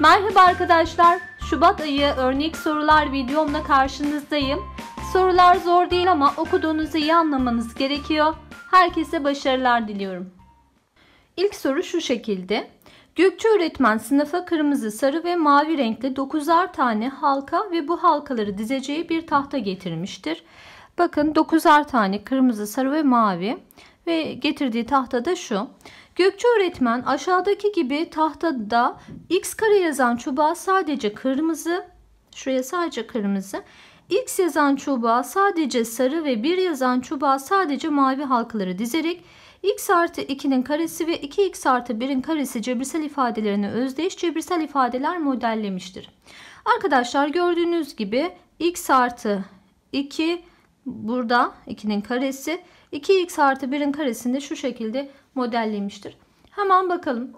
Merhaba arkadaşlar. Şubat ayı örnek sorular videomla karşınızdayım. Sorular zor değil ama okuduğunuzu iyi anlamanız gerekiyor. Herkese başarılar diliyorum. İlk soru şu şekilde. Gökçe öğretmen sınıfa kırmızı, sarı ve mavi renkli 9'ar tane halka ve bu halkaları dizeceği bir tahta getirmiştir. Bakın 9'ar tane kırmızı, sarı ve mavi ve getirdiği tahta da şu. Gökçe öğretmen aşağıdaki gibi tahtada x kare yazan çubuğa sadece kırmızı, şuraya sadece kırmızı, x yazan çubuğa sadece sarı ve 1 yazan çubuğa sadece mavi halkaları dizerek x artı 2'nin karesi ve 2x artı 1'in karesi cebirsel ifadelerine özdeş cebirsel ifadeler modellemiştir. Arkadaşlar gördüğünüz gibi x artı 2 burada 2'nin karesi 2x artı 1'in karesini şu şekilde modellemiştir. Hemen bakalım.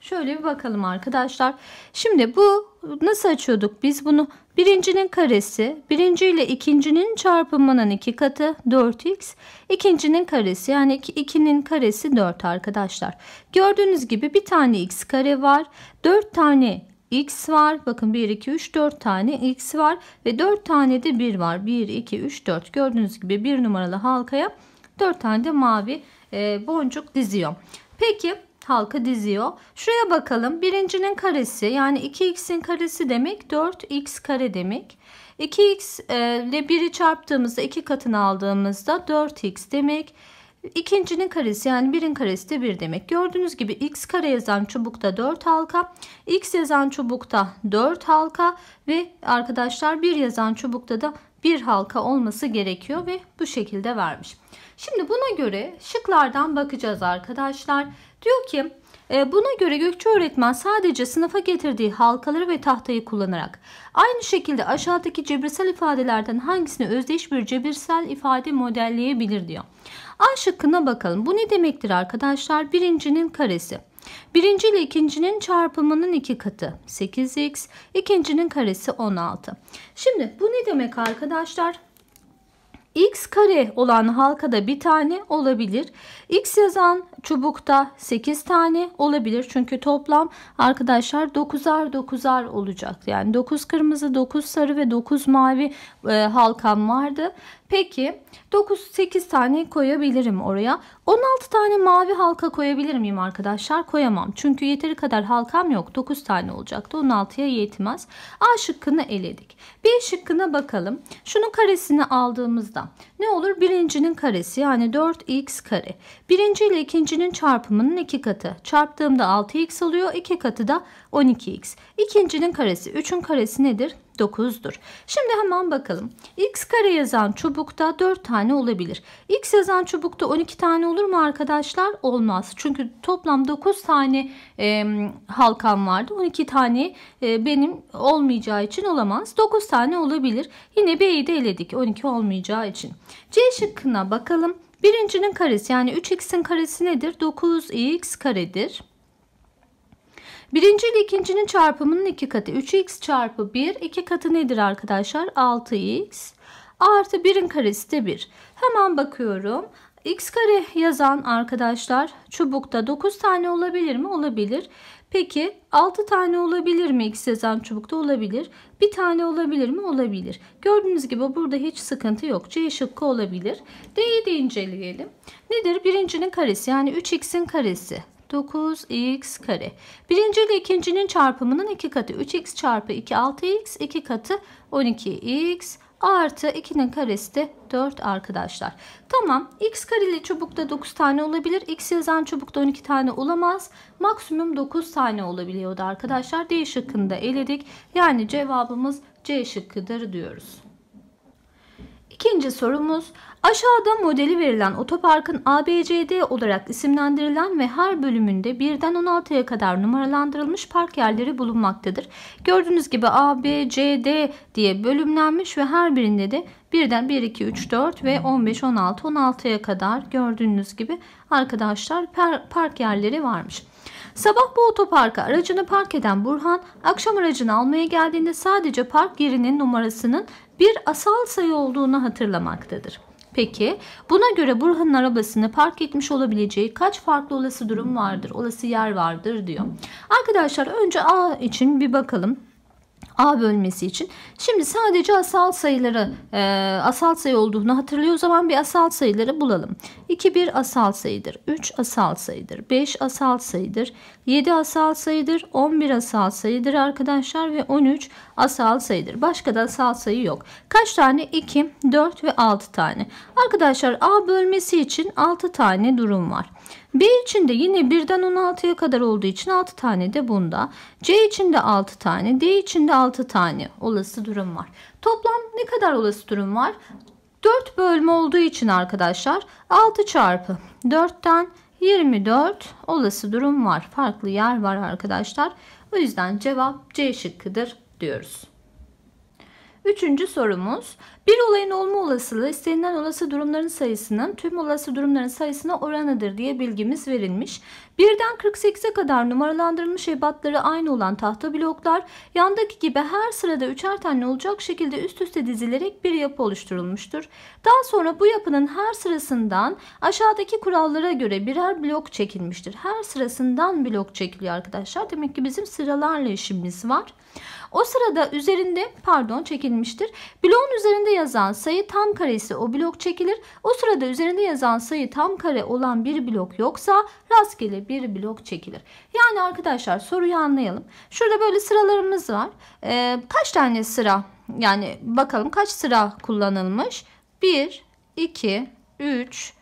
Şöyle bir bakalım arkadaşlar. Şimdi bu nasıl açıyorduk? Biz bunu birincinin karesi, birinci ile ikincinin çarpımının iki katı 4x, ikincinin karesi yani 2'nin karesi 4 arkadaşlar. Gördüğünüz gibi bir tane x kare var, 4 tane x var. Bakın 1, 2, 3, 4 tane x var ve 4 tane de 1 var. 1, 2, 3, 4 gördüğünüz gibi bir numaralı halkaya 4 tane de mavi e, boncuk diziyor. Peki halka diziyor. Şuraya bakalım. Birincinin karesi yani 2x'in karesi demek 4x kare demek. 2x e, ile 1'i çarptığımızda 2 katını aldığımızda 4x demek. İkincinin karesi yani 1'in karesi de 1 demek. Gördüğünüz gibi x kare yazan çubukta 4 halka, x yazan çubukta 4 halka ve arkadaşlar 1 yazan çubukta da 1 halka olması gerekiyor ve bu şekilde vermiş. Şimdi buna göre şıklardan bakacağız arkadaşlar. Diyor ki e, Buna göre Gökçe öğretmen sadece sınıfa getirdiği halkaları ve tahtayı kullanarak aynı şekilde aşağıdaki cebirsel ifadelerden hangisini özdeş bir cebirsel ifade modelleyebilir diyor. A şıkkına bakalım. Bu ne demektir arkadaşlar? Birincinin karesi. Birinci ile ikincinin çarpımının iki katı 8x, ikincinin karesi 16. Şimdi bu ne demek arkadaşlar? x kare olan halkada bir tane olabilir. X yazan çubukta 8 tane olabilir. Çünkü toplam arkadaşlar 9'ar 9'ar olacak. Yani 9 kırmızı, 9 sarı ve 9 mavi e, halkam vardı. Peki 9 8 tane koyabilirim oraya. 16 tane mavi halka koyabilir miyim arkadaşlar? Koyamam. Çünkü yeteri kadar halkam yok. 9 tane olacaktı. 16'ya yetmez. A şıkkını eledik. B şıkkına bakalım. Şunun karesini aldığımızda ne olur? Birincinin karesi yani 4x kare. Birinci ile ikincinin çarpımının 2 katı. Çarptığımda 6x oluyor. 2 katı da 12x. İkincinin karesi 3'ün karesi nedir? 9'dur. Şimdi hemen bakalım. X kare yazan çubukta 4 tane olabilir. X yazan çubukta 12 tane olur mu arkadaşlar? Olmaz. Çünkü toplam 9 tane e, halkam vardı. 12 tane e, benim olmayacağı için olamaz. 9 tane olabilir. Yine B'yi de eledik. 12 olmayacağı için. C şıkkına bakalım. Birincinin karesi yani 3x'in karesi nedir? 9x karedir. Birinci ile ikincinin çarpımının iki katı. 3x çarpı 1. iki katı nedir arkadaşlar? 6x. Artı 1'in karesi de 1. Hemen bakıyorum. x kare yazan arkadaşlar çubukta 9 tane olabilir mi? Olabilir. Peki 6 tane olabilir mi? X yazan çubukta olabilir. Bir tane olabilir mi? Olabilir. Gördüğünüz gibi burada hiç sıkıntı yok. C şıkkı olabilir. D'yi de inceleyelim. Nedir? Birincinin karesi yani 3x'in karesi. 9x kare. Birinci ile ikincinin çarpımının 2 katı 3x çarpı 2 6x 2 katı 12x artı 2'nin karesi de 4 arkadaşlar. Tamam x kareli çubukta 9 tane olabilir. X yazan çubukta 12 tane olamaz. Maksimum 9 tane olabiliyordu arkadaşlar. D şıkkını da eledik. Yani cevabımız C şıkkıdır diyoruz. İkinci sorumuz aşağıda modeli verilen otoparkın ABCD olarak isimlendirilen ve her bölümünde 1'den 16'ya kadar numaralandırılmış park yerleri bulunmaktadır. Gördüğünüz gibi ABCD diye bölümlenmiş ve her birinde de 1'den 1, 2, 3, 4 ve 15, 16, 16'ya kadar gördüğünüz gibi arkadaşlar park yerleri varmış. Sabah bu otoparka aracını park eden Burhan, akşam aracını almaya geldiğinde sadece park yerinin numarasının bir asal sayı olduğunu hatırlamaktadır. Peki buna göre Burhan'ın arabasını park etmiş olabileceği kaç farklı olası durum vardır, olası yer vardır diyor. Arkadaşlar önce A için bir bakalım. A bölmesi için. Şimdi sadece asal sayıları e, asal sayı olduğunu hatırlıyor. O zaman bir asal sayıları bulalım. 2 1 asal sayıdır. 3 asal sayıdır. 5 asal sayıdır. 7 asal sayıdır. 11 asal sayıdır arkadaşlar ve 13 asal sayıdır. Başka da asal sayı yok. Kaç tane? 2, 4 ve 6 tane. Arkadaşlar A bölmesi için 6 tane durum var. B için de yine 1'den 16'ya kadar olduğu için 6 tane de bunda. C için de 6 tane, D için de 6 tane olası durum var. Toplam ne kadar olası durum var? 4 bölme olduğu için arkadaşlar 6 çarpı 4'ten 24 olası durum var. Farklı yer var arkadaşlar. O yüzden cevap C şıkkıdır diyoruz. Üçüncü sorumuz bir olayın olma olasılığı istenilen olası durumların sayısının tüm olası durumların sayısına oranıdır diye bilgimiz verilmiş. Birden 48'e kadar numaralandırılmış ebatları aynı olan tahta bloklar yandaki gibi her sırada üçer tane olacak şekilde üst üste dizilerek bir yapı oluşturulmuştur. Daha sonra bu yapının her sırasından aşağıdaki kurallara göre birer blok çekilmiştir. Her sırasından blok çekiliyor arkadaşlar. Demek ki bizim sıralarla işimiz var. O sırada üzerinde pardon çekilmiştir. Bloğun üzerinde yazan sayı tam karesi o blok çekilir. O sırada üzerinde yazan sayı tam kare olan bir blok yoksa rastgele şekilde bir blok çekilir. Yani arkadaşlar soruyu anlayalım. Şurada böyle sıralarımız var. Ee, kaç tane sıra yani bakalım kaç sıra kullanılmış? 1, 2, 3,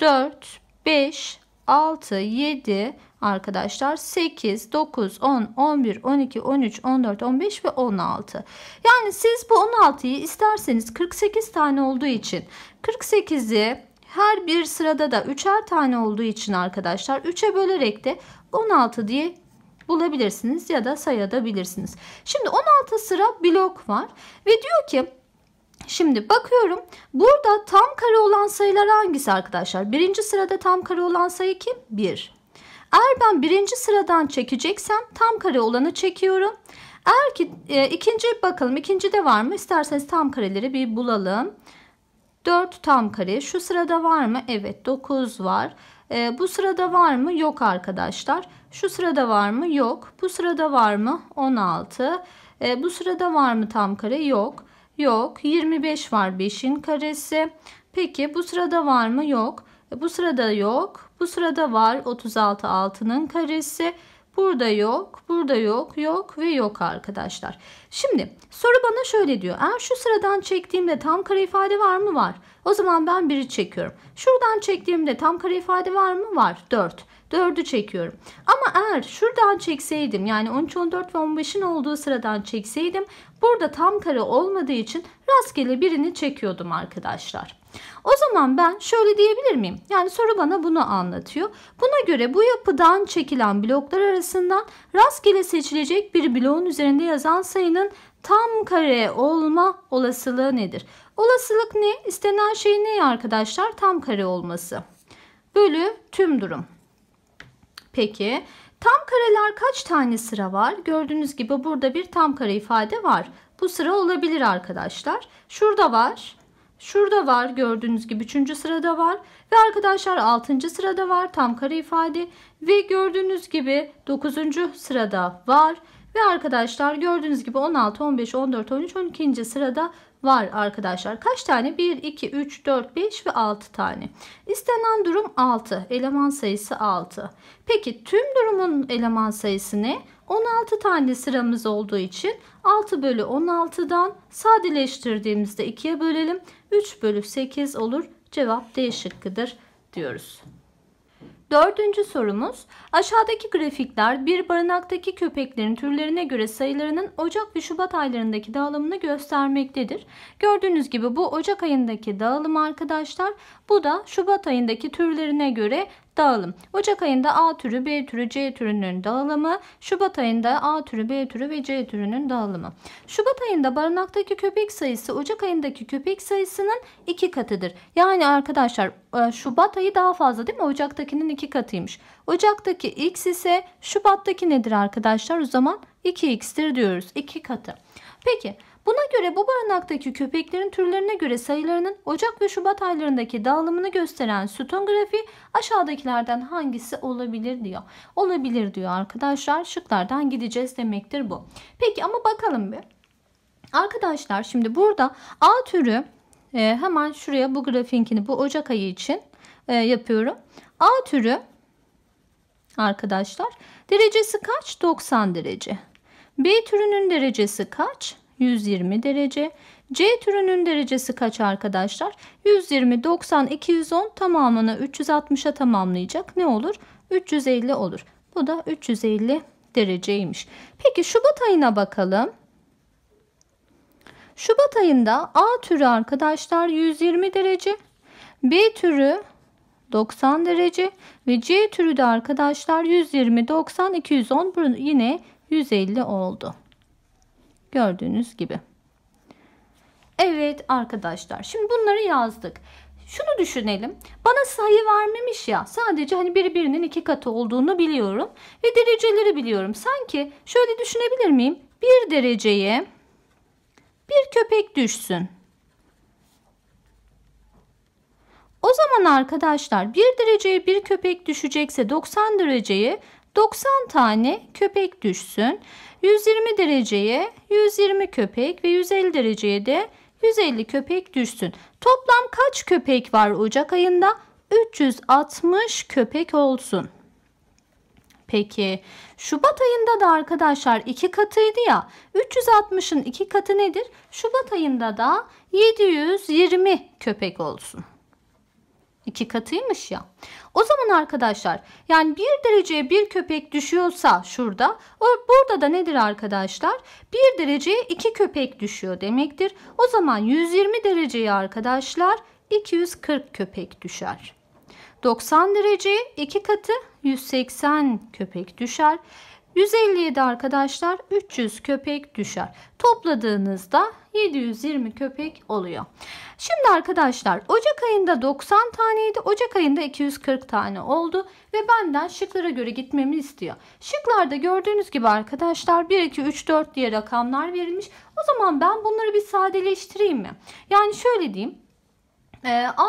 4, 5, 6, 7 arkadaşlar 8, 9, 10, 11, 12, 13, 14, 15 ve 16. Yani siz bu 16'yı isterseniz 48 tane olduğu için 48'i her bir sırada da üçer tane olduğu için arkadaşlar 3'e bölerek de 16 diye bulabilirsiniz ya da sayabilirsiniz. Şimdi 16 sıra blok var ve diyor ki Şimdi bakıyorum burada tam kare olan sayılar hangisi arkadaşlar? Birinci sırada tam kare olan sayı kim? 1. Eğer ben birinci sıradan çekeceksem tam kare olanı çekiyorum. Eğer ki e, ikinci bakalım ikinci de var mı? İsterseniz tam kareleri bir bulalım. 4 tam kare. Şu sırada var mı? Evet 9 var. E, bu sırada var mı? Yok arkadaşlar. Şu sırada var mı? Yok. Bu sırada var mı? 16. E, ee, bu sırada var mı tam kare? Yok. Yok. 25 var 5'in karesi. Peki bu sırada var mı? Yok. E, bu sırada yok. Bu sırada var 36 6'nın karesi. Burada yok, burada yok, yok ve yok arkadaşlar. Şimdi soru bana şöyle diyor. Eğer şu sıradan çektiğimde tam kare ifade var mı? Var. O zaman ben 1'i çekiyorum. Şuradan çektiğimde tam kare ifade var mı? Var. 4. 4'ü çekiyorum. Ama eğer şuradan çekseydim yani 13, 14 ve 15'in olduğu sıradan çekseydim burada tam kare olmadığı için rastgele birini çekiyordum arkadaşlar. O zaman ben şöyle diyebilir miyim? Yani soru bana bunu anlatıyor. Buna göre bu yapıdan çekilen bloklar arasından rastgele seçilecek bir bloğun üzerinde yazan sayının tam kare olma olasılığı nedir? Olasılık ne? İstenen şey ne arkadaşlar? Tam kare olması. Bölü tüm durum. Peki tam kareler kaç tane sıra var? Gördüğünüz gibi burada bir tam kare ifade var. Bu sıra olabilir arkadaşlar. Şurada var. Şurada var gördüğünüz gibi 3. sırada var ve arkadaşlar 6. sırada var tam kare ifade ve gördüğünüz gibi 9. sırada var ve arkadaşlar gördüğünüz gibi 16, 15, 14, 13, 12. sırada var arkadaşlar. Kaç tane? 1, 2, 3, 4, 5 ve 6 tane. İstenen durum 6. Eleman sayısı 6. Peki tüm durumun eleman sayısı ne? 16 tane sıramız olduğu için 6 bölü 16'dan sadeleştirdiğimizde 2'ye bölelim. 3 bölü 8 olur. Cevap D şıkkıdır diyoruz. Dördüncü sorumuz Aşağıdaki grafikler bir barınaktaki köpeklerin türlerine göre sayılarının Ocak ve Şubat aylarındaki dağılımını göstermektedir. Gördüğünüz gibi bu Ocak ayındaki dağılım arkadaşlar. Bu da Şubat ayındaki türlerine göre dağılım. Ocak ayında A türü, B türü, C türünün dağılımı. Şubat ayında A türü, B türü ve C türünün dağılımı. Şubat ayında barınaktaki köpek sayısı Ocak ayındaki köpek sayısının iki katıdır. Yani arkadaşlar e, Şubat ayı daha fazla değil mi? Ocaktakinin iki katıymış. Ocaktaki x ise Şubat'taki nedir arkadaşlar? O zaman 2x'tir diyoruz. 2 katı. Peki buna göre bu barınaktaki köpeklerin türlerine göre sayılarının Ocak ve Şubat aylarındaki dağılımını gösteren sütun grafiği aşağıdakilerden hangisi olabilir diyor. Olabilir diyor arkadaşlar. Şıklardan gideceğiz demektir bu. Peki ama bakalım bir. Arkadaşlar şimdi burada A türü e, hemen şuraya bu grafinkini bu Ocak ayı için e, yapıyorum. A türü arkadaşlar. Derecesi kaç? 90 derece. B türünün derecesi kaç? 120 derece. C türünün derecesi kaç arkadaşlar? 120, 90, 210 tamamını 360'a tamamlayacak. Ne olur? 350 olur. Bu da 350 dereceymiş. Peki Şubat ayına bakalım. Şubat ayında A türü arkadaşlar 120 derece. B türü 90 derece ve C türü de arkadaşlar 120, 90, 210 yine 150 oldu. Gördüğünüz gibi. Evet arkadaşlar şimdi bunları yazdık. Şunu düşünelim. Bana sayı vermemiş ya. Sadece hani birbirinin iki katı olduğunu biliyorum. Ve dereceleri biliyorum. Sanki şöyle düşünebilir miyim? Bir dereceye bir köpek düşsün. O zaman arkadaşlar 1 dereceye bir köpek düşecekse 90 dereceye 90 tane köpek düşsün. 120 dereceye 120 köpek ve 150 dereceye de 150 köpek düşsün. Toplam kaç köpek var Ocak ayında? 360 köpek olsun. Peki Şubat ayında da arkadaşlar 2 katıydı ya 360'ın 2 katı nedir? Şubat ayında da 720 köpek olsun. 2 katıymış ya. O zaman arkadaşlar yani 1 dereceye bir köpek düşüyorsa şurada burada da nedir arkadaşlar? 1 dereceye 2 köpek düşüyor demektir. O zaman 120 dereceye arkadaşlar 240 köpek düşer. 90 dereceye 2 katı 180 köpek düşer. 157 arkadaşlar 300 köpek düşer. Topladığınızda 720 köpek oluyor. Şimdi arkadaşlar Ocak ayında 90 taneydi. Ocak ayında 240 tane oldu ve benden şıklara göre gitmemi istiyor. Şıklarda gördüğünüz gibi arkadaşlar 1, 2, 3, 4 diye rakamlar verilmiş. O zaman ben bunları bir sadeleştireyim mi? Yani şöyle diyeyim. Ee, A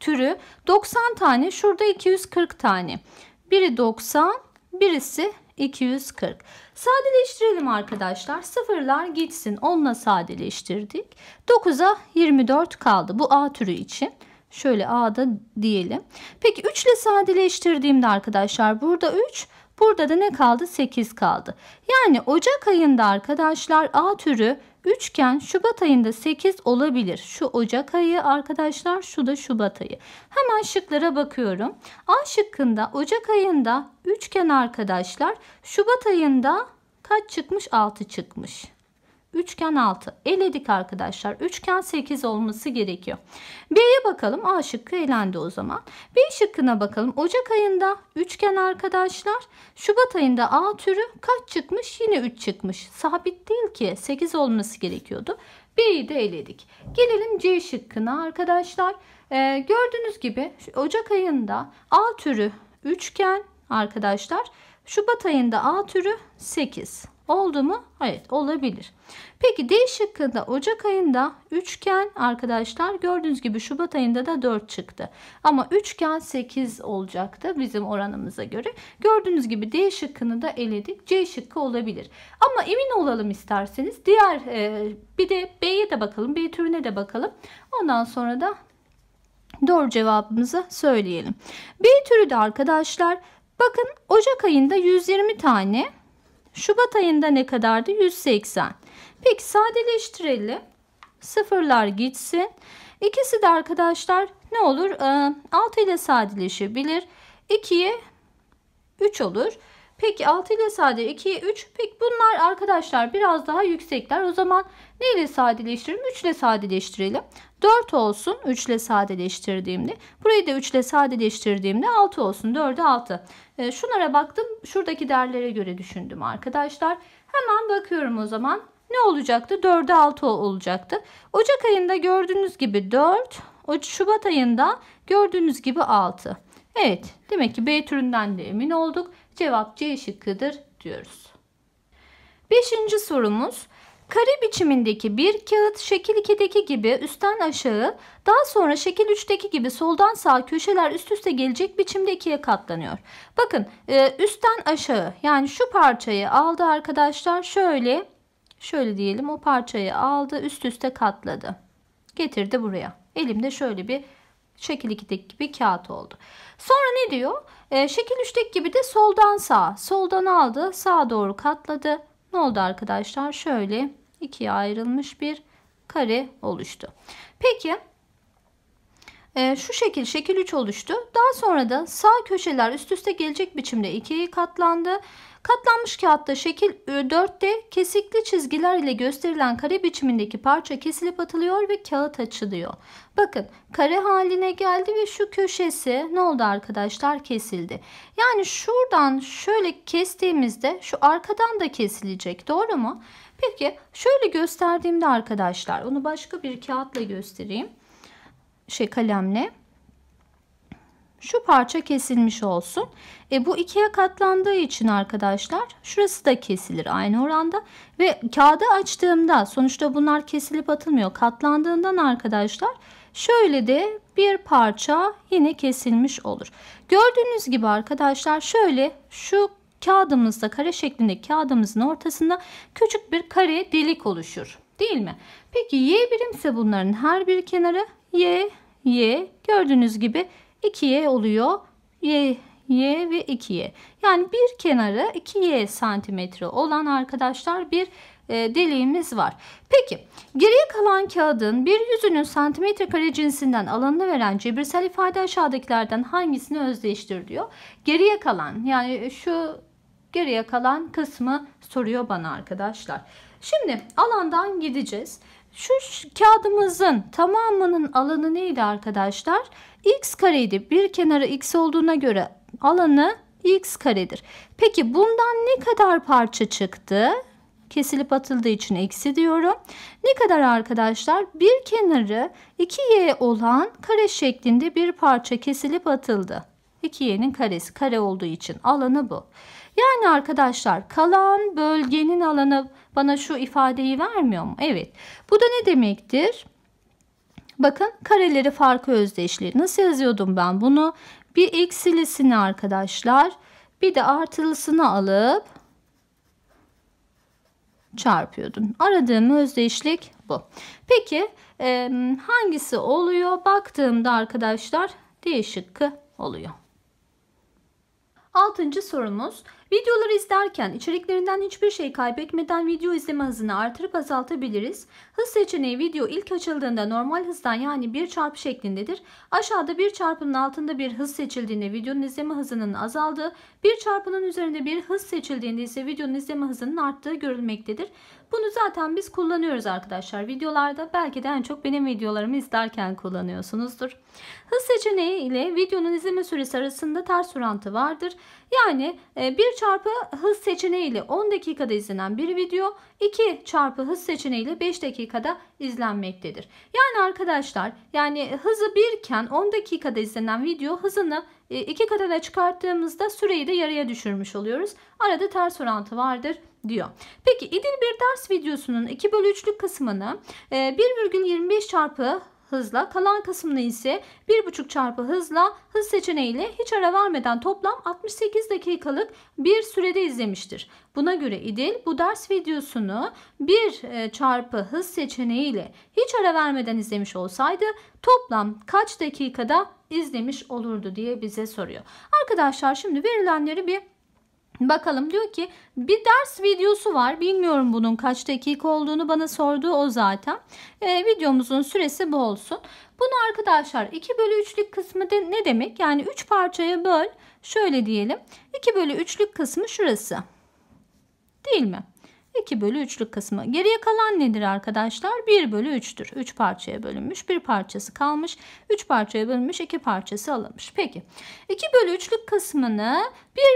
türü 90 tane şurada 240 tane. Biri 90 birisi 240. Sadeleştirelim arkadaşlar. Sıfırlar gitsin. 10'la sadeleştirdik. 9'a 24 kaldı. Bu A türü için. Şöyle A'da diyelim. Peki 3 ile sadeleştirdiğimde arkadaşlar burada 3, burada da ne kaldı? 8 kaldı. Yani Ocak ayında arkadaşlar A türü Üçgen Şubat ayında 8 olabilir. Şu Ocak ayı arkadaşlar şu da Şubat ayı. Hemen şıklara bakıyorum. A şıkkında Ocak ayında üçgen arkadaşlar Şubat ayında kaç çıkmış? 6 çıkmış. Üçgen 6. Eledik arkadaşlar. Üçgen 8 olması gerekiyor. B'ye bakalım. A şıkkı elendi o zaman. B şıkkına bakalım. Ocak ayında üçgen arkadaşlar. Şubat ayında A türü kaç çıkmış? Yine 3 çıkmış. Sabit değil ki. 8 olması gerekiyordu. B'yi de eledik. Gelelim C şıkkına arkadaşlar. Ee, gördüğünüz gibi Ocak ayında A türü üçgen arkadaşlar. Şubat ayında A türü 8. Oldu mu? Evet olabilir. Peki D şıkkında Ocak ayında üçgen arkadaşlar gördüğünüz gibi Şubat ayında da 4 çıktı. Ama üçgen 8 olacaktı bizim oranımıza göre. Gördüğünüz gibi D şıkkını da eledik. C şıkkı olabilir. Ama emin olalım isterseniz. Diğer e, bir de B'ye de bakalım. B türüne de bakalım. Ondan sonra da doğru cevabımızı söyleyelim. B türü de arkadaşlar bakın Ocak ayında 120 tane Şubat ayında ne kadardı? 180. Peki sadeleştirelim. Sıfırlar gitsin. İkisi de arkadaşlar ne olur? 6 ee, ile sadeleşebilir. 2'ye 3 olur. Peki 6 ile sade 2'ye 3. Peki bunlar arkadaşlar biraz daha yüksekler. O zaman ne ile sadeleştirelim? 3 ile sadeleştirelim. 4 olsun 3 ile sadeleştirdiğimde. Burayı da 3 ile sadeleştirdiğimde 6 olsun. 4'e 6. Ee, şunlara baktım. Şuradaki değerlere göre düşündüm arkadaşlar. Hemen bakıyorum o zaman. Ne olacaktı? 4'e 6 olacaktı. Ocak ayında gördüğünüz gibi 4. Şubat ayında gördüğünüz gibi 6. Evet. Demek ki B türünden de emin olduk. Cevap C şıkkıdır diyoruz. Beşinci sorumuz. Kare biçimindeki bir kağıt şekil 2'deki gibi üstten aşağı, daha sonra şekil 3'teki gibi soldan sağa köşeler üst üste gelecek biçimde ikiye katlanıyor. Bakın e, üstten aşağı yani şu parçayı aldı arkadaşlar şöyle, şöyle diyelim o parçayı aldı üst üste katladı. Getirdi buraya. Elimde şöyle bir şekil 2'deki gibi kağıt oldu. Sonra ne diyor? E, şekil 3'teki gibi de soldan sağa. Soldan aldı, sağa doğru katladı. Ne oldu arkadaşlar? Şöyle ikiye ayrılmış bir kare oluştu. Peki e, şu şekil şekil 3 oluştu. Daha sonra da sağ köşeler üst üste gelecek biçimde ikiye katlandı. Katlanmış kağıtta şekil 4'te kesikli çizgiler ile gösterilen kare biçimindeki parça kesilip atılıyor ve kağıt açılıyor. Bakın kare haline geldi ve şu köşesi ne oldu arkadaşlar kesildi. Yani şuradan şöyle kestiğimizde şu arkadan da kesilecek doğru mu? Peki şöyle gösterdiğimde arkadaşlar onu başka bir kağıtla göstereyim. Şey kalemle. Şu parça kesilmiş olsun. E, bu ikiye katlandığı için arkadaşlar şurası da kesilir aynı oranda. Ve kağıdı açtığımda sonuçta bunlar kesilip atılmıyor. Katlandığından arkadaşlar şöyle de bir parça yine kesilmiş olur. Gördüğünüz gibi arkadaşlar şöyle şu Kağıdımızda kare şeklindeki kağıdımızın ortasında küçük bir kare delik oluşur. Değil mi? Peki y birimse bunların her bir kenarı y, y. Gördüğünüz gibi 2y oluyor. Y, y ve 2y. Yani bir kenarı 2y santimetre olan arkadaşlar bir e, deliğimiz var. Peki geriye kalan kağıdın bir yüzünün santimetre kare cinsinden alanını veren cebirsel ifade aşağıdakilerden hangisini özdeştir diyor. Geriye kalan yani şu Geriye kalan kısmı soruyor bana arkadaşlar. Şimdi alandan gideceğiz. Şu kağıdımızın tamamının alanı neydi arkadaşlar? X kareydi. Bir kenarı X olduğuna göre alanı X karedir. Peki bundan ne kadar parça çıktı? kesilip atıldığı için eksi diyorum. Ne kadar arkadaşlar? Bir kenarı 2y olan kare şeklinde bir parça kesilip atıldı. 2y'nin karesi kare olduğu için alanı bu. Yani arkadaşlar kalan bölgenin alanı bana şu ifadeyi vermiyor mu? Evet. Bu da ne demektir? Bakın kareleri farkı özdeşliği. Nasıl yazıyordum ben bunu? Bir eksilisini arkadaşlar bir de artılısını alıp çarpıyordum. Aradığım özdeşlik bu. Peki e, hangisi oluyor? Baktığımda arkadaşlar D şıkkı oluyor. Altıncı sorumuz Videoları izlerken içeriklerinden hiçbir şey kaybetmeden video izleme hızını artırıp azaltabiliriz. Hız seçeneği video ilk açıldığında normal hızdan yani bir çarpı şeklindedir. Aşağıda bir çarpının altında bir hız seçildiğinde videonun izleme hızının azaldığı, bir çarpının üzerinde bir hız seçildiğinde ise videonun izleme hızının arttığı görülmektedir. Bunu zaten biz kullanıyoruz arkadaşlar videolarda. Belki de en çok benim videolarımı izlerken kullanıyorsunuzdur. Hız seçeneği ile videonun izleme süresi arasında ters orantı vardır. Yani 1 e, çarpı hız seçeneği ile 10 dakikada izlenen bir video 2 çarpı hız seçeneği ile 5 dakikada izlenmektedir. Yani arkadaşlar yani hızı 1 iken 10 dakikada izlenen video hızını 2 e, katına çıkarttığımızda süreyi de yarıya düşürmüş oluyoruz. Arada ters orantı vardır diyor. Peki İdil bir ders videosunun 2 bölü 3'lük kısmını 1,25 e, çarpı hızla kalan kısmını ise 1,5 çarpı hızla hız seçeneğiyle hiç ara vermeden toplam 68 dakikalık bir sürede izlemiştir. Buna göre İdil bu ders videosunu 1 e, çarpı hız seçeneğiyle hiç ara vermeden izlemiş olsaydı toplam kaç dakikada izlemiş olurdu diye bize soruyor. Arkadaşlar şimdi verilenleri bir Bakalım diyor ki bir ders videosu var. Bilmiyorum bunun kaç dakika olduğunu bana sordu o zaten. Ee, videomuzun süresi bu olsun. Bunu arkadaşlar 2 bölü 3'lük kısmı de ne demek? Yani 3 parçaya böl. Şöyle diyelim. 2 bölü 3'lük kısmı şurası. Değil mi? 2 bölü 3'lük kısmı. Geriye kalan nedir arkadaşlar? 1 bölü 3'tür. 3 parçaya bölünmüş. 1 parçası kalmış. 3 parçaya bölünmüş. 2 parçası alınmış. Peki 2 bölü 3'lük kısmını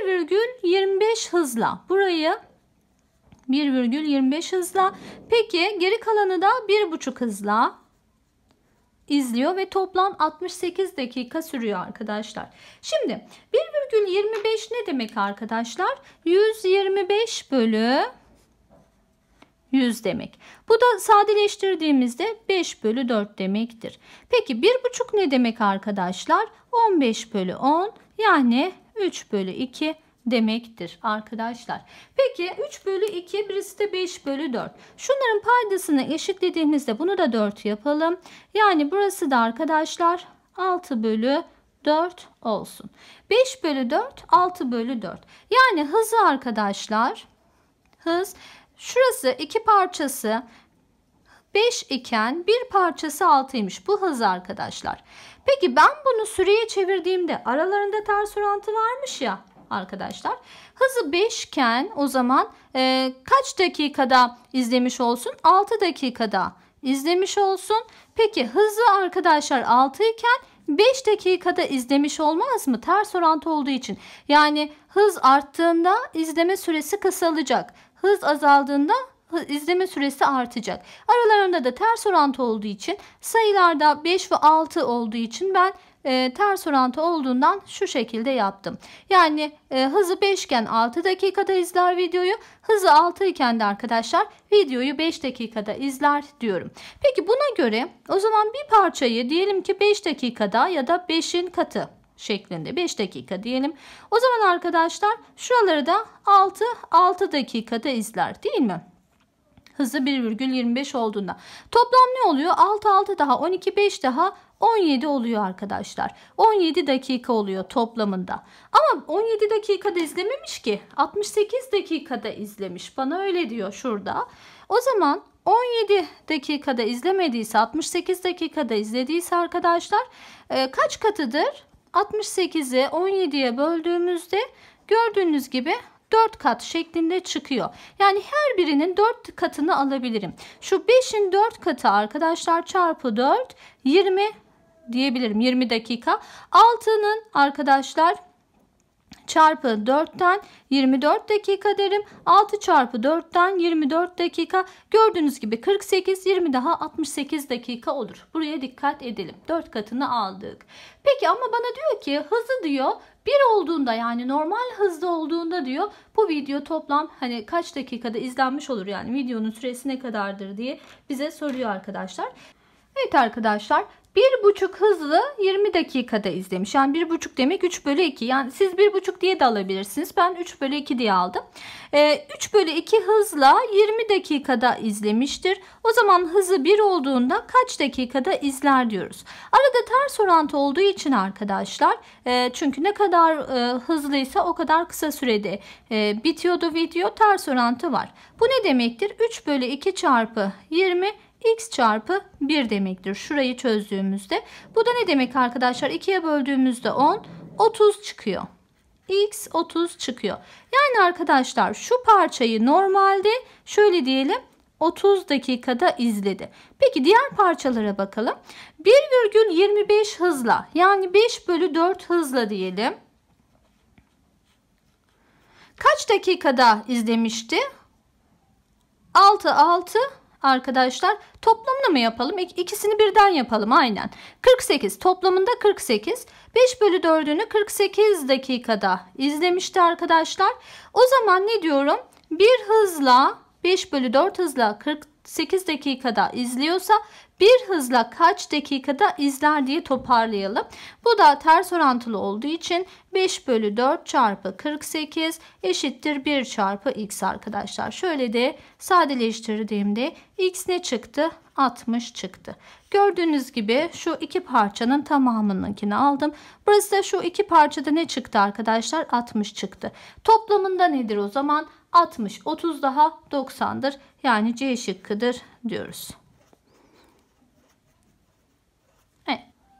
1,25 hızla burayı 1,25 hızla peki geri kalanı da 1,5 hızla izliyor ve toplam 68 dakika sürüyor arkadaşlar. Şimdi 1,25 ne demek arkadaşlar? 125 bölü 100 demek. Bu da sadeleştirdiğimizde 5 bölü 4 demektir. Peki 1,5 ne demek arkadaşlar? 15 bölü 10 yani 3 bölü 2 demektir arkadaşlar. Peki 3 bölü 2 birisi de 5 bölü 4. Şunların paydasını eşitlediğimizde bunu da 4 yapalım. Yani burası da arkadaşlar 6 bölü 4 olsun. 5 bölü 4 6 bölü 4. Yani hızı arkadaşlar hız Şurası iki parçası 5 iken bir parçası 6'ymış. Bu hız arkadaşlar. Peki ben bunu süreye çevirdiğimde aralarında ters orantı varmış ya arkadaşlar. Hızı 5 iken o zaman e, kaç dakikada izlemiş olsun? 6 dakikada izlemiş olsun. Peki hızı arkadaşlar 6 iken 5 dakikada izlemiş olmaz mı? Ters orantı olduğu için. Yani hız arttığında izleme süresi kısalacak hız azaldığında izleme süresi artacak. Aralarında da ters orantı olduğu için sayılarda 5 ve 6 olduğu için ben e, ters orantı olduğundan şu şekilde yaptım. Yani e, hızı 5 iken 6 dakikada izler videoyu. Hızı 6 iken de arkadaşlar videoyu 5 dakikada izler diyorum. Peki buna göre o zaman bir parçayı diyelim ki 5 dakikada ya da 5'in katı şeklinde 5 dakika diyelim. O zaman arkadaşlar şuraları da 6 6 dakikada izler değil mi? Hızı 1,25 olduğunda. Toplam ne oluyor? 6 6 daha 12 5 daha 17 oluyor arkadaşlar. 17 dakika oluyor toplamında. Ama 17 dakikada izlememiş ki. 68 dakikada izlemiş. Bana öyle diyor şurada. O zaman 17 dakikada izlemediyse 68 dakikada izlediyse arkadaşlar e, kaç katıdır? 68'i 17'ye böldüğümüzde gördüğünüz gibi 4 kat şeklinde çıkıyor. Yani her birinin 4 katını alabilirim. Şu 5'in 4 katı arkadaşlar çarpı 4 20 diyebilirim 20 dakika. 6'nın arkadaşlar çarpı 4'ten 24 dakika derim. 6 çarpı 4'ten 24 dakika. Gördüğünüz gibi 48, 20 daha 68 dakika olur. Buraya dikkat edelim. 4 katını aldık. Peki ama bana diyor ki hızı diyor 1 olduğunda yani normal hızda olduğunda diyor bu video toplam hani kaç dakikada izlenmiş olur yani videonun süresi ne kadardır diye bize soruyor arkadaşlar. Evet arkadaşlar bir buçuk hızlı 20 dakikada izlemiş. Yani bir buçuk demek 3 bölü 2. Yani siz bir buçuk diye de alabilirsiniz. Ben 3 bölü 2 diye aldım. Ee, 3 bölü 2 hızla 20 dakikada izlemiştir. O zaman hızı 1 olduğunda kaç dakikada izler diyoruz. Arada ters orantı olduğu için arkadaşlar e, çünkü ne kadar e, hızlıysa o kadar kısa sürede e, bitiyordu video ters orantı var. Bu ne demektir? 3 bölü 2 çarpı 20 x çarpı 1 demektir. Şurayı çözdüğümüzde. Bu da ne demek arkadaşlar? 2'ye böldüğümüzde 10, 30 çıkıyor. x 30 çıkıyor. Yani arkadaşlar şu parçayı normalde şöyle diyelim 30 dakikada izledi. Peki diğer parçalara bakalım. 1,25 hızla yani 5 bölü 4 hızla diyelim. Kaç dakikada izlemişti? 6 6 arkadaşlar toplamını mı yapalım? İkisini birden yapalım aynen. 48 toplamında 48. 5 bölü 4'ünü 48 dakikada izlemişti arkadaşlar. O zaman ne diyorum? Bir hızla 5 bölü 4 hızla 48 dakikada izliyorsa bir hızla kaç dakikada izler diye toparlayalım. Bu da ters orantılı olduğu için 5 bölü 4 çarpı 48 eşittir 1 çarpı x arkadaşlar. Şöyle de sadeleştirdiğimde x ne çıktı? 60 çıktı. Gördüğünüz gibi şu iki parçanın tamamınınkini aldım. Burası da şu iki parçada ne çıktı arkadaşlar? 60 çıktı. Toplamında nedir o zaman? 60, 30 daha 90'dır. Yani C şıkkıdır diyoruz.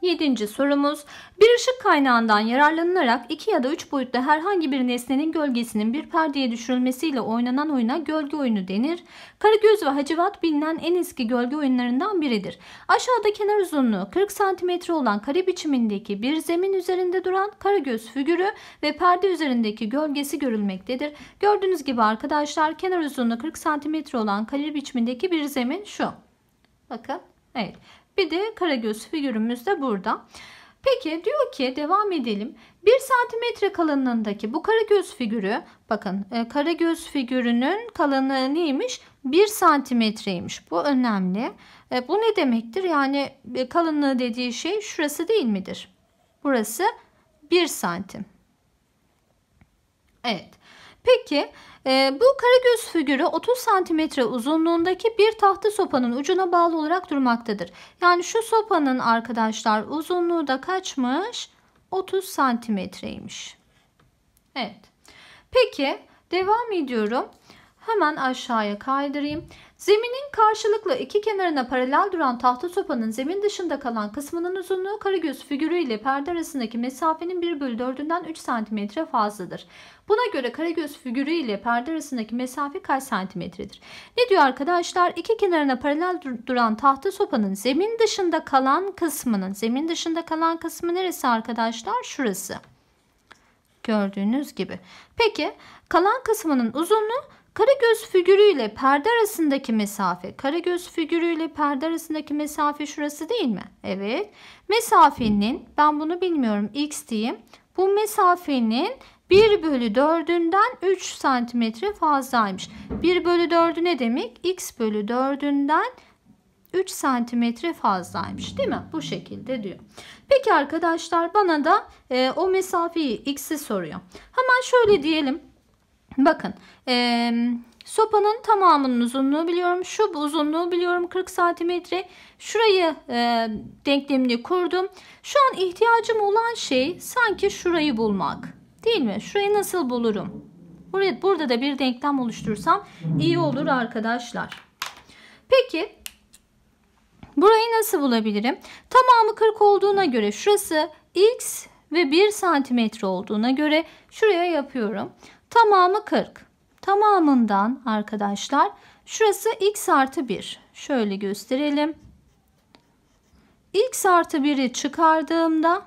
7. sorumuz bir ışık kaynağından yararlanılarak 2 ya da 3 boyutta herhangi bir nesnenin gölgesinin bir perdeye düşürülmesiyle oynanan oyuna gölge oyunu denir. Karagöz ve hacivat bilinen en eski gölge oyunlarından biridir. Aşağıda kenar uzunluğu 40 cm olan kare biçimindeki bir zemin üzerinde duran karagöz figürü ve perde üzerindeki gölgesi görülmektedir. Gördüğünüz gibi arkadaşlar kenar uzunluğu 40 cm olan kare biçimindeki bir zemin şu. Bakın evet bir de karagöz figürümüz de burada. Peki diyor ki devam edelim. 1 santimetre kalınlığındaki bu karagöz figürü bakın e, karagöz figürünün kalınlığı neymiş? 1 santimetreymiş. Bu önemli. E, bu ne demektir? Yani e, kalınlığı dediği şey şurası değil midir? Burası 1 santim. Evet. Peki e, bu karagöz figürü 30 cm uzunluğundaki bir tahta sopanın ucuna bağlı olarak durmaktadır. Yani şu sopanın arkadaşlar uzunluğu da kaçmış? 30 santimetreymiş. Evet. Peki devam ediyorum. Hemen aşağıya kaydırayım. Zeminin karşılıklı iki kenarına paralel duran tahta sopanın zemin dışında kalan kısmının uzunluğu karagöz figürü ile perde arasındaki mesafenin 1 bölü 4'ünden 3 cm fazladır. Buna göre karagöz figürü ile perde arasındaki mesafe kaç santimetredir? Ne diyor arkadaşlar? İki kenarına paralel dur duran tahta sopanın zemin dışında kalan kısmının, zemin dışında kalan kısmı neresi arkadaşlar? Şurası. Gördüğünüz gibi. Peki kalan kısmının uzunluğu Karagöz figürü ile perde arasındaki mesafe, karagöz figürü ile perde arasındaki mesafe şurası değil mi? Evet. Mesafenin, ben bunu bilmiyorum, x diyeyim. Bu mesafenin 1 bölü 4'ünden 3 santimetre fazlaymış. 1 bölü 4'ü ne demek? x bölü 4'ünden 3 santimetre fazlaymış değil mi? Bu şekilde diyor. Peki arkadaşlar bana da e, o mesafeyi x'i soruyor. Hemen şöyle diyelim. Bakın e, sopanın tamamının uzunluğu biliyorum. Şu uzunluğu biliyorum 40 santimetre. Şurayı e, denklemini kurdum. Şu an ihtiyacım olan şey sanki şurayı bulmak. Değil mi? Şurayı nasıl bulurum? Buraya, burada da bir denklem oluştursam iyi olur arkadaşlar. Peki burayı nasıl bulabilirim? Tamamı 40 olduğuna göre şurası x ve 1 santimetre olduğuna göre şuraya yapıyorum. Tamamı 40. Tamamından arkadaşlar şurası x artı 1. Şöyle gösterelim. x artı 1'i çıkardığımda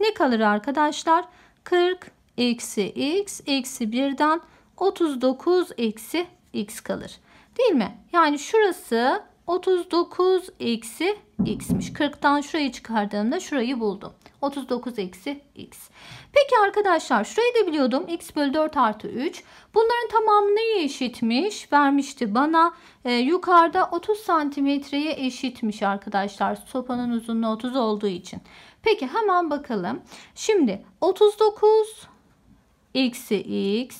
ne kalır arkadaşlar? 40 eksi x eksi 1'den 39 eksi x kalır. Değil mi? Yani şurası 39 eksi x'miş. 40'tan şurayı çıkardığımda şurayı buldum. 39 eksi x. Peki arkadaşlar şurayı da biliyordum. x bölü 4 artı 3. Bunların tamamı neye eşitmiş? Vermişti bana. E, yukarıda 30 santimetreye eşitmiş arkadaşlar. Sopanın uzunluğu 30 olduğu için. Peki hemen bakalım. Şimdi 39 eksi x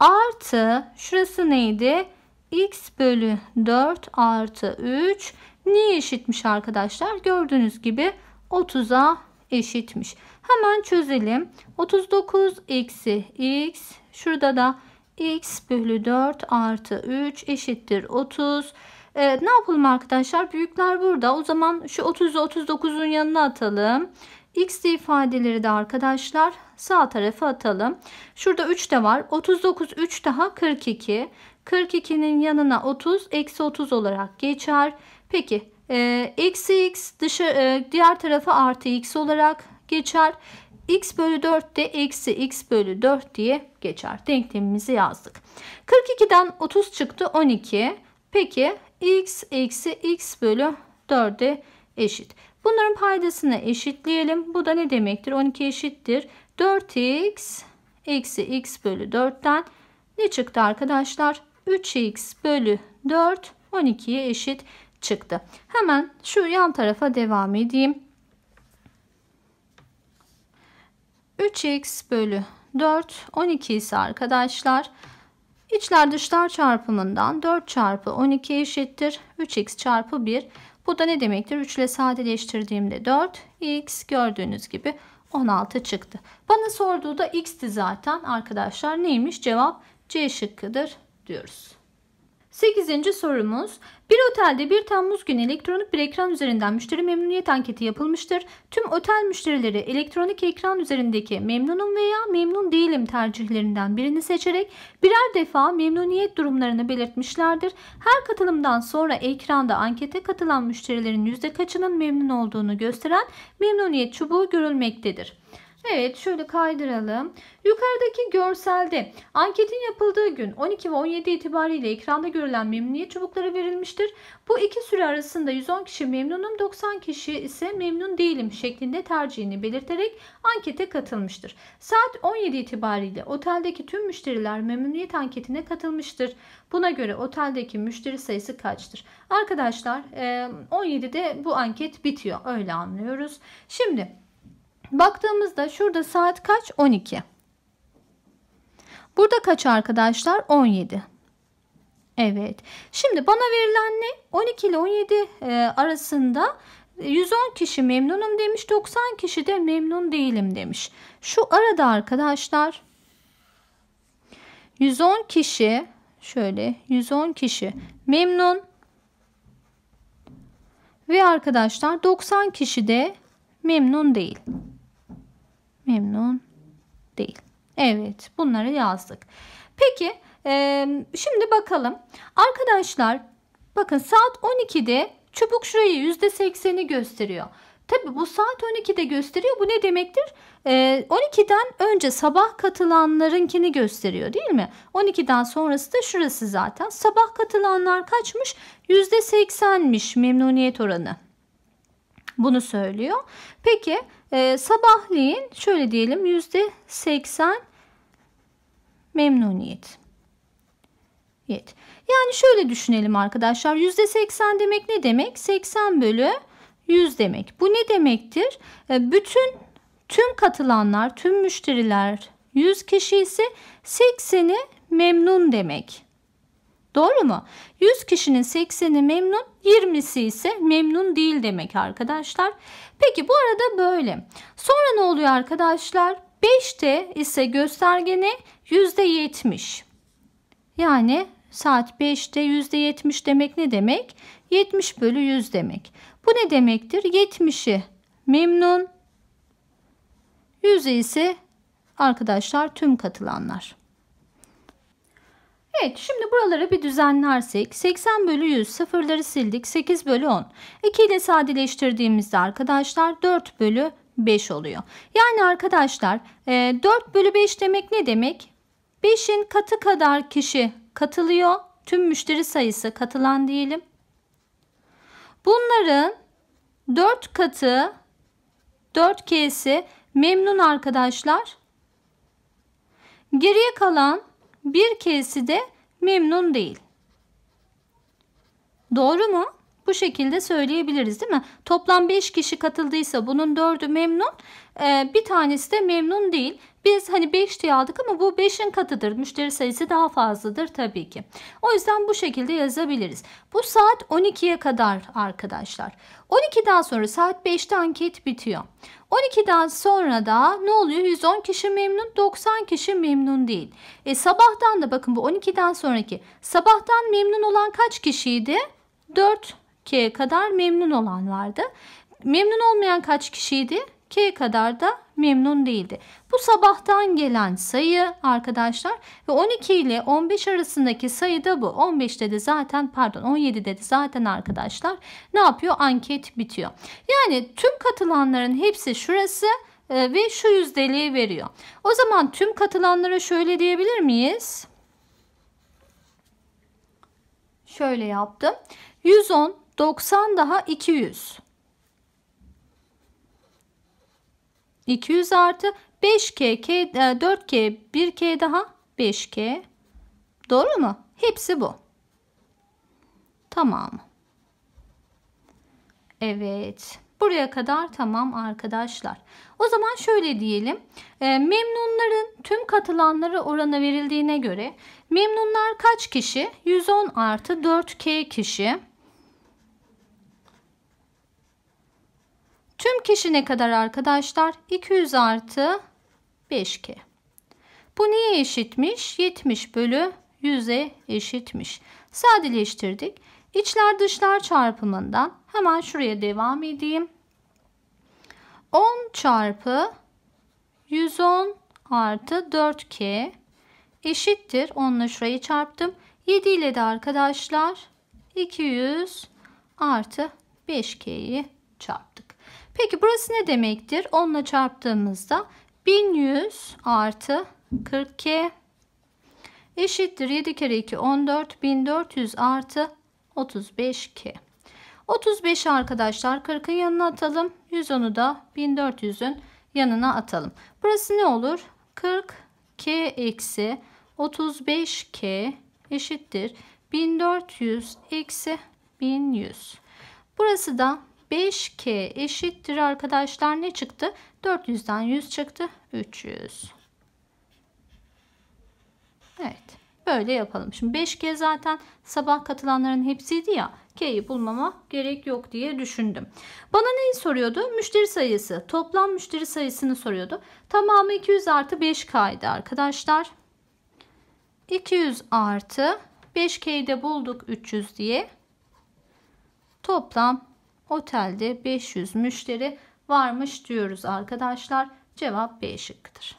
artı şurası neydi? x bölü 4 artı 3 niye eşitmiş arkadaşlar? Gördüğünüz gibi 30'a eşitmiş. Hemen çözelim. 39 eksi x şurada da x bölü 4 artı 3 eşittir 30. Ee, ne yapalım arkadaşlar? Büyükler burada. O zaman şu 30'u 39'un yanına atalım. X ifadeleri de arkadaşlar sağ tarafa atalım. Şurada 3 de var. 39 3 daha 42. 42'nin yanına 30 eksi 30 olarak geçer. Peki e, ee, eksi x dışı, e, diğer tarafı artı x olarak geçer. x bölü 4 de eksi x bölü 4 diye geçer. Denklemimizi yazdık. 42'den 30 çıktı 12. Peki x eksi x bölü 4'e eşit. Bunların paydasını eşitleyelim. Bu da ne demektir? 12 eşittir. 4x eksi x bölü 4'ten ne çıktı arkadaşlar? 3x bölü 4 12'ye eşit çıktı. Hemen şu yan tarafa devam edeyim. 3x bölü 4 12 ise arkadaşlar içler dışlar çarpımından 4 çarpı 12 eşittir 3x çarpı 1 bu da ne demektir 3 ile sadeleştirdiğimde 4 x gördüğünüz gibi 16 çıktı bana sorduğu da x'ti zaten arkadaşlar neymiş cevap c şıkkıdır diyoruz. 8. sorumuz. Bir otelde 1 Temmuz günü elektronik bir ekran üzerinden müşteri memnuniyet anketi yapılmıştır. Tüm otel müşterileri elektronik ekran üzerindeki memnunum veya memnun değilim tercihlerinden birini seçerek birer defa memnuniyet durumlarını belirtmişlerdir. Her katılımdan sonra ekranda ankete katılan müşterilerin yüzde kaçının memnun olduğunu gösteren memnuniyet çubuğu görülmektedir. Evet şöyle kaydıralım. Yukarıdaki görselde anketin yapıldığı gün 12 ve 17 itibariyle ekranda görülen memnuniyet çubukları verilmiştir. Bu iki süre arasında 110 kişi memnunum 90 kişi ise memnun değilim şeklinde tercihini belirterek ankete katılmıştır. Saat 17 itibariyle oteldeki tüm müşteriler memnuniyet anketine katılmıştır. Buna göre oteldeki müşteri sayısı kaçtır? Arkadaşlar 17'de bu anket bitiyor öyle anlıyoruz. Şimdi Baktığımızda şurada saat kaç? 12. Burada kaç arkadaşlar? 17. Evet. Şimdi bana verilen ne? 12 ile 17 e, arasında 110 kişi memnunum demiş. 90 kişi de memnun değilim demiş. Şu arada arkadaşlar 110 kişi şöyle 110 kişi memnun ve arkadaşlar 90 kişi de memnun değil memnun değil. Evet bunları yazdık. Peki e, şimdi bakalım. Arkadaşlar bakın saat 12'de çubuk şurayı %80'i gösteriyor. Tabi bu saat 12'de gösteriyor. Bu ne demektir? E, 12'den önce sabah katılanlarınkini gösteriyor değil mi? 12'den sonrası da şurası zaten. Sabah katılanlar kaçmış? %80'miş memnuniyet oranı. Bunu söylüyor. Peki ee, sabahleyin şöyle diyelim yüzde seksen memnuniyet. Evet. Yani şöyle düşünelim arkadaşlar. Yüzde seksen demek ne demek? 80 bölü 100 demek. Bu ne demektir? Ee, bütün tüm katılanlar, tüm müşteriler 100 kişi ise 80'i memnun demek. Doğru mu? 100 kişinin 80'i memnun, 20'si ise memnun değil demek arkadaşlar. Peki bu arada böyle. Sonra ne oluyor arkadaşlar? 5'te ise göstergeni ne? %70. Yani saat 5'te %70 demek ne demek? 70 bölü 100 demek. Bu ne demektir? 70'i memnun, 100'e ise arkadaşlar tüm katılanlar. Evet şimdi buraları bir düzenlersek 80 bölü 100 sıfırları sildik 8 bölü 10. 2 ile sadeleştirdiğimizde arkadaşlar 4 bölü 5 oluyor. Yani arkadaşlar 4 e, bölü 5 demek ne demek? 5'in katı kadar kişi katılıyor. Tüm müşteri sayısı katılan diyelim. Bunların 4 katı 4K'si memnun arkadaşlar. Geriye kalan bir kesi de memnun değil. Doğru mu? Bu şekilde söyleyebiliriz değil mi? Toplam 5 kişi katıldıysa bunun 4'ü memnun, e, bir tanesi de memnun değil. Biz hani 5 diye aldık ama bu 5'in katıdır. Müşteri sayısı daha fazladır tabii ki. O yüzden bu şekilde yazabiliriz. Bu saat 12'ye kadar arkadaşlar. 12'den sonra saat 5'te anket bitiyor. 12'den sonra da ne oluyor? 110 kişi memnun, 90 kişi memnun değil. E, sabahtan da bakın bu 12'den sonraki. Sabahtan memnun olan kaç kişiydi? 4 K'ye kadar memnun olan vardı. Memnun olmayan kaç kişiydi? K kadar da memnun değildi. Bu sabahtan gelen sayı arkadaşlar ve 12 ile 15 arasındaki sayı da bu. 15 dedi zaten pardon 17 dedi zaten arkadaşlar ne yapıyor? Anket bitiyor. Yani tüm katılanların hepsi şurası e, ve şu yüzdeliği veriyor. O zaman tüm katılanlara şöyle diyebilir miyiz? Şöyle yaptım. 110, 90 daha 200. 200 artı 5K, K, 4K, 1K e, daha 5K. Doğru mu? Hepsi bu. Tamam. Evet. Buraya kadar tamam arkadaşlar. O zaman şöyle diyelim. E, memnunların tüm katılanları orana verildiğine göre memnunlar kaç kişi? 110 artı 4K kişi. Tüm kişi ne kadar arkadaşlar? 200 artı 5K. Bu niye eşitmiş? 70 bölü 100'e eşitmiş. Sadeleştirdik. İçler dışlar çarpımından hemen şuraya devam edeyim. 10 çarpı 110 artı 4K eşittir. 10 şurayı çarptım. 7 ile de arkadaşlar 200 artı 5K'yi çarptık. Peki burası ne demektir? 10 çarptığımızda 1100 artı 42 eşittir 7 kere 2 14 1400 artı 35k. 35 arkadaşlar 40'ın yanına atalım. 110'u da 1400'ün yanına atalım. Burası ne olur? 40k eksi 35k eşittir 1400 eksi 1100. Burası da 5K eşittir arkadaşlar ne çıktı? 400'den 100 çıktı. 300. Evet. Böyle yapalım. Şimdi 5K zaten sabah katılanların hepsiydi ya. K'yi bulmama gerek yok diye düşündüm. Bana neyi soruyordu? Müşteri sayısı. Toplam müşteri sayısını soruyordu. Tamamı 200 artı 5K'ydı arkadaşlar. 200 artı 5K'yi de bulduk 300 diye. Toplam Otelde 500 müşteri varmış diyoruz arkadaşlar. Cevap B şıkkıdır.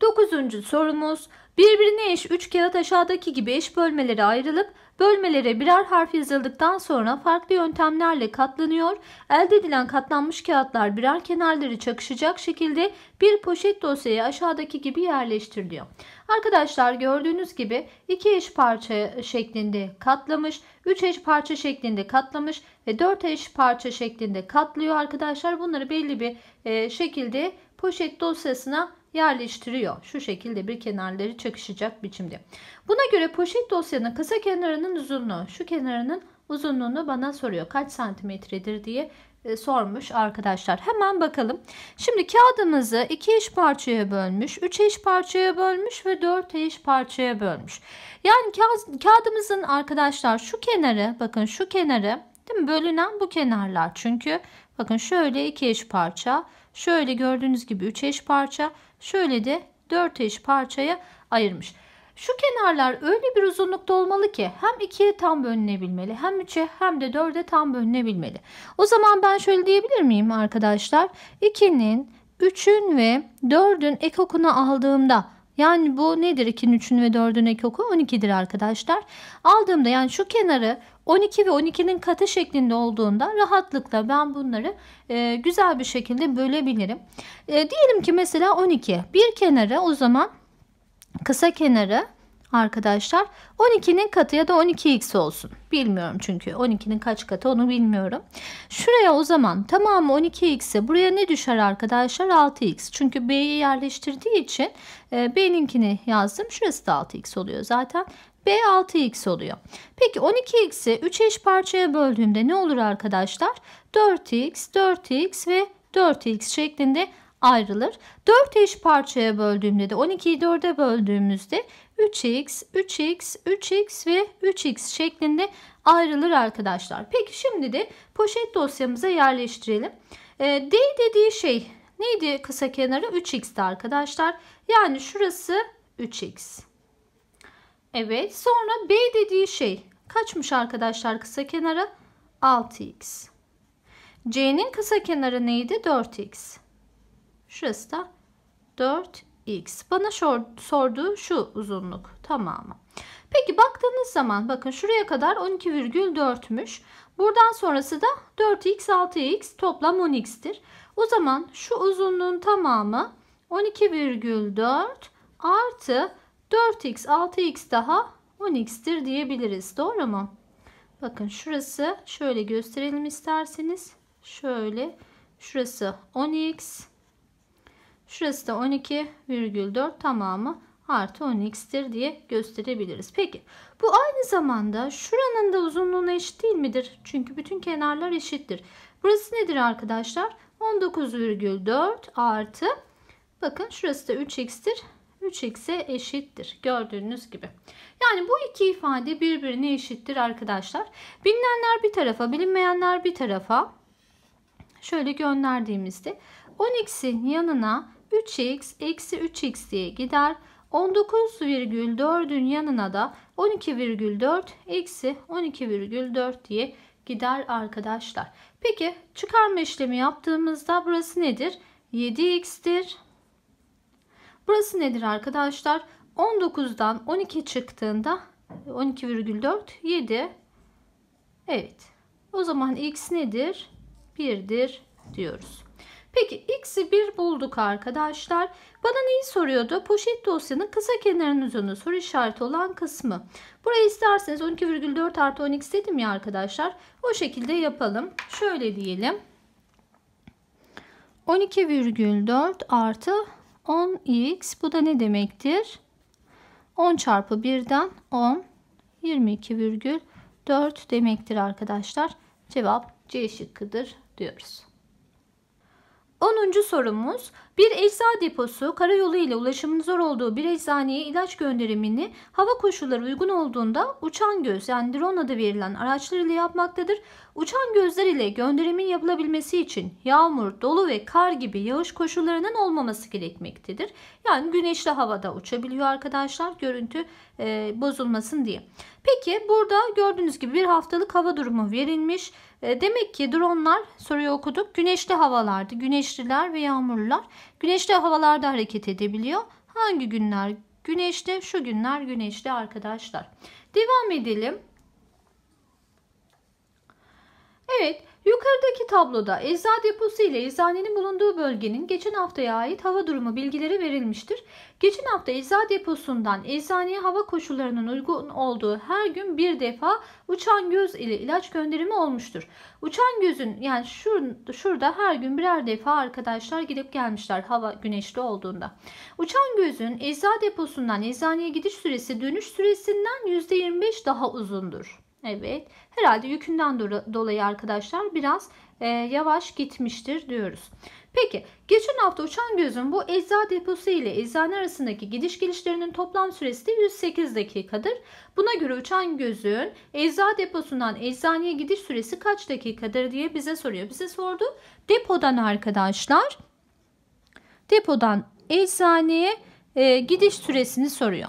Dokuzuncu sorumuz birbirine eş 3 kağıt aşağıdaki gibi eş bölmelere ayrılıp Bölmelere birer harf yazıldıktan sonra farklı yöntemlerle katlanıyor. Elde edilen katlanmış kağıtlar birer kenarları çakışacak şekilde bir poşet dosyaya aşağıdaki gibi yerleştiriliyor. Arkadaşlar gördüğünüz gibi iki eş parça şeklinde katlamış, üç eş parça şeklinde katlamış ve dört eş parça şeklinde katlıyor arkadaşlar. Bunları belli bir e, şekilde poşet dosyasına yerleştiriyor. Şu şekilde bir kenarları çakışacak biçimde. Buna göre poşet dosyanın kısa kenarının uzunluğu, şu kenarının uzunluğunu bana soruyor. Kaç santimetredir diye e, sormuş arkadaşlar. Hemen bakalım. Şimdi kağıdımızı iki eş parçaya bölmüş, üç eş parçaya bölmüş ve dört eş parçaya bölmüş. Yani kağıdımızın arkadaşlar şu kenarı, bakın şu kenarı, değil mi? Bölünen bu kenarlar. Çünkü bakın şöyle iki eş parça, şöyle gördüğünüz gibi üç eş parça, şöyle de 4 eş parçaya ayırmış. Şu kenarlar öyle bir uzunlukta olmalı ki hem 2'ye tam bölünebilmeli hem 3'e hem de 4'e tam bölünebilmeli. O zaman ben şöyle diyebilir miyim arkadaşlar? 2'nin 3'ün ve 4'ün ekokunu aldığımda yani bu nedir 2'nin 3'ün ve 4'ün ekoku 12'dir arkadaşlar. Aldığımda yani şu kenarı 12 ve 12'nin katı şeklinde olduğunda rahatlıkla ben bunları e, güzel bir şekilde bölebilirim. E, diyelim ki mesela 12. Bir kenarı o zaman kısa kenarı arkadaşlar 12'nin katı ya da 12x olsun. Bilmiyorum çünkü 12'nin kaç katı onu bilmiyorum. Şuraya o zaman tamamı 12x'e buraya ne düşer arkadaşlar? 6x. Çünkü b'yi yerleştirdiği için e, b'ninkini yazdım. Şurası da 6x oluyor zaten. B 6x oluyor. Peki 12x'i 3 eş parçaya böldüğümde ne olur arkadaşlar? 4x, 4x ve 4x şeklinde ayrılır. 4 eş parçaya böldüğümde de 12'yi 4'e böldüğümüzde 3x, 3x, 3x ve 3x şeklinde ayrılır arkadaşlar. Peki şimdi de poşet dosyamıza yerleştirelim. Ee, D dediği şey neydi kısa kenarı? 3x'ti arkadaşlar. Yani şurası 3x. Evet sonra B dediği şey kaçmış arkadaşlar kısa kenara 6x. C'nin kısa kenarı neydi? 4x. Şurası da 4x. Bana şor, sorduğu şu uzunluk tamamı. Peki baktığınız zaman bakın şuraya kadar 12,4'müş. Buradan sonrası da 4x 6x toplam 10x'tir. O zaman şu uzunluğun tamamı 12,4 artı 4x 6x daha 10x'tir diyebiliriz. Doğru mu? Bakın şurası şöyle gösterelim isterseniz. Şöyle şurası 10x. Şurası da 12,4 tamamı artı 10x'tir diye gösterebiliriz. Peki bu aynı zamanda şuranın da uzunluğuna eşit değil midir? Çünkü bütün kenarlar eşittir. Burası nedir arkadaşlar? 19,4 artı bakın şurası da 3x'tir. 3x'e eşittir. Gördüğünüz gibi. Yani bu iki ifade birbirine eşittir arkadaşlar. Bilinenler bir tarafa, bilinmeyenler bir tarafa. Şöyle gönderdiğimizde 10x'in yanına 3x eksi 3x diye gider. 19,4'ün yanına da 12,4 eksi 12,4 diye gider arkadaşlar. Peki çıkarma işlemi yaptığımızda burası nedir? 7x'tir. Burası nedir arkadaşlar? 19'dan 12 çıktığında 12,4 7 Evet. O zaman x nedir? 1'dir diyoruz. Peki x'i 1 bulduk arkadaşlar. Bana neyi soruyordu? Poşet dosyanın kısa kenarının uzunluğu soru işareti olan kısmı. Buraya isterseniz 12,4 artı 10x dedim ya arkadaşlar. O şekilde yapalım. Şöyle diyelim. 12,4 artı 10x bu da ne demektir? 10 çarpı 1'den 10 22,4 demektir arkadaşlar. Cevap C şıkkıdır diyoruz. 10. sorumuz bir ecza deposu karayolu ile ulaşımın zor olduğu bir eczaneye ilaç gönderimini hava koşulları uygun olduğunda uçan göz yani drone adı verilen araçlar ile yapmaktadır. Uçan gözler ile gönderimin yapılabilmesi için yağmur, dolu ve kar gibi yağış koşullarının olmaması gerekmektedir. Yani güneşli havada uçabiliyor arkadaşlar görüntü e, bozulmasın diye. Peki burada gördüğünüz gibi bir haftalık hava durumu verilmiş. E, demek ki dronlar soruyu okuduk. Güneşli havalarda, güneşliler ve yağmurlular. Güneşli havalarda hareket edebiliyor. Hangi günler güneşli? Şu günler güneşli arkadaşlar. Devam edelim. Evet, Yukarıdaki tabloda ecza deposu ile eczanenin bulunduğu bölgenin geçen haftaya ait hava durumu bilgileri verilmiştir. Geçen hafta ecza deposundan eczaneye hava koşullarının uygun olduğu her gün bir defa uçan göz ile ilaç gönderimi olmuştur. Uçan gözün yani şur, şurada her gün birer defa arkadaşlar gidip gelmişler hava güneşli olduğunda. Uçan gözün ecza deposundan eczaneye gidiş süresi dönüş süresinden %25 daha uzundur. Evet. Herhalde yükünden dolayı arkadaşlar biraz e, yavaş gitmiştir diyoruz. Peki geçen hafta uçan gözün bu ecza deposu ile eczane arasındaki gidiş gelişlerinin toplam süresi de 108 dakikadır. Buna göre uçan gözün ecza deposundan eczaneye gidiş süresi kaç dakikadır diye bize soruyor. Bize sordu. Depodan arkadaşlar depodan eczaneye e, gidiş süresini soruyor.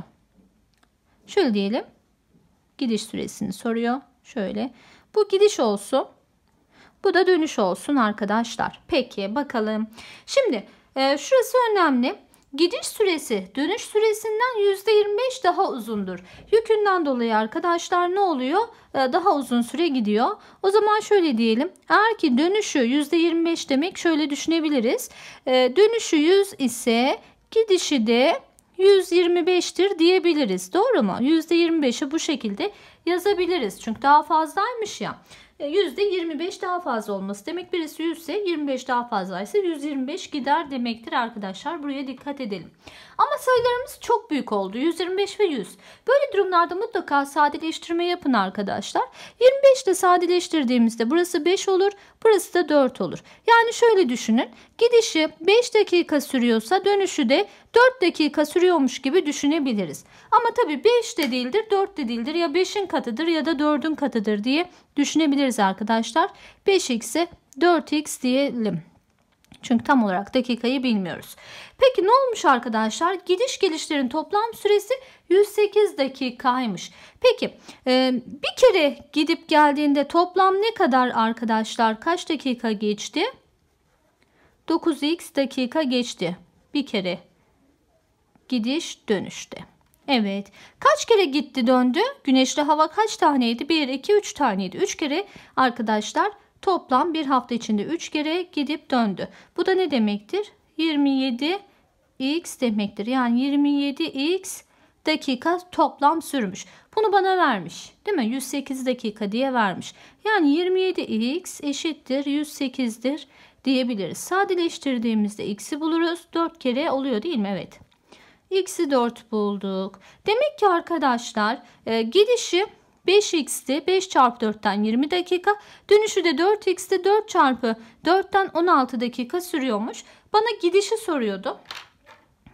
Şöyle diyelim gidiş süresini soruyor. Şöyle bu gidiş olsun. Bu da dönüş olsun arkadaşlar. Peki bakalım. Şimdi e, şurası önemli. Gidiş süresi dönüş süresinden %25 daha uzundur. Yükünden dolayı arkadaşlar ne oluyor? E, daha uzun süre gidiyor. O zaman şöyle diyelim. Eğer ki dönüşü %25 demek şöyle düşünebiliriz. E, dönüşü 100 ise gidişi de 125'tir diyebiliriz. Doğru mu? %25'i bu şekilde yazabiliriz. Çünkü daha fazlaymış ya. %25 e, daha fazla olması demek birisi 100 ise 25 daha fazlaysa 125 gider demektir arkadaşlar. Buraya dikkat edelim. Ama sayılarımız çok büyük oldu. 125 ve 100. Böyle durumlarda mutlaka sadeleştirme yapın arkadaşlar. 25 ile sadeleştirdiğimizde burası 5 olur. Burası da 4 olur. Yani şöyle düşünün. Gidişi 5 dakika sürüyorsa dönüşü de 4 dakika sürüyormuş gibi düşünebiliriz. Ama tabii 5 de değildir 4 de değildir ya 5'in katıdır ya da 4'ün katıdır diye düşünebiliriz arkadaşlar. 5x'e 4x diyelim. Çünkü tam olarak dakikayı bilmiyoruz. Peki ne olmuş arkadaşlar? Gidiş gelişlerin toplam süresi 108 dakikaymış. Peki e, bir kere gidip geldiğinde toplam ne kadar arkadaşlar? Kaç dakika geçti? 9x dakika geçti. Bir kere gidiş dönüşte. Evet. Kaç kere gitti döndü? Güneşli hava kaç taneydi? 1, 2, 3 taneydi. 3 kere arkadaşlar Toplam bir hafta içinde 3 kere gidip döndü. Bu da ne demektir? 27 x demektir. Yani 27 x dakika toplam sürmüş. Bunu bana vermiş. Değil mi? 108 dakika diye vermiş. Yani 27 x eşittir 108'dir diyebiliriz. Sadeleştirdiğimizde x'i buluruz. 4 kere oluyor değil mi? Evet. X'i 4 bulduk. Demek ki arkadaşlar e, gidişi 5x'ti 5 çarpı 4'ten 20 dakika. Dönüşü de 4x'ti 4 çarpı 4'ten 16 dakika sürüyormuş. Bana gidişi soruyordu.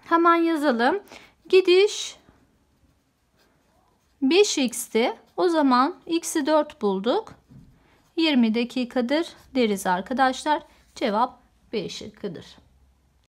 Hemen yazalım. Gidiş 5x'ti. O zaman x'i 4 bulduk. 20 dakikadır deriz arkadaşlar. Cevap B şıkkıdır.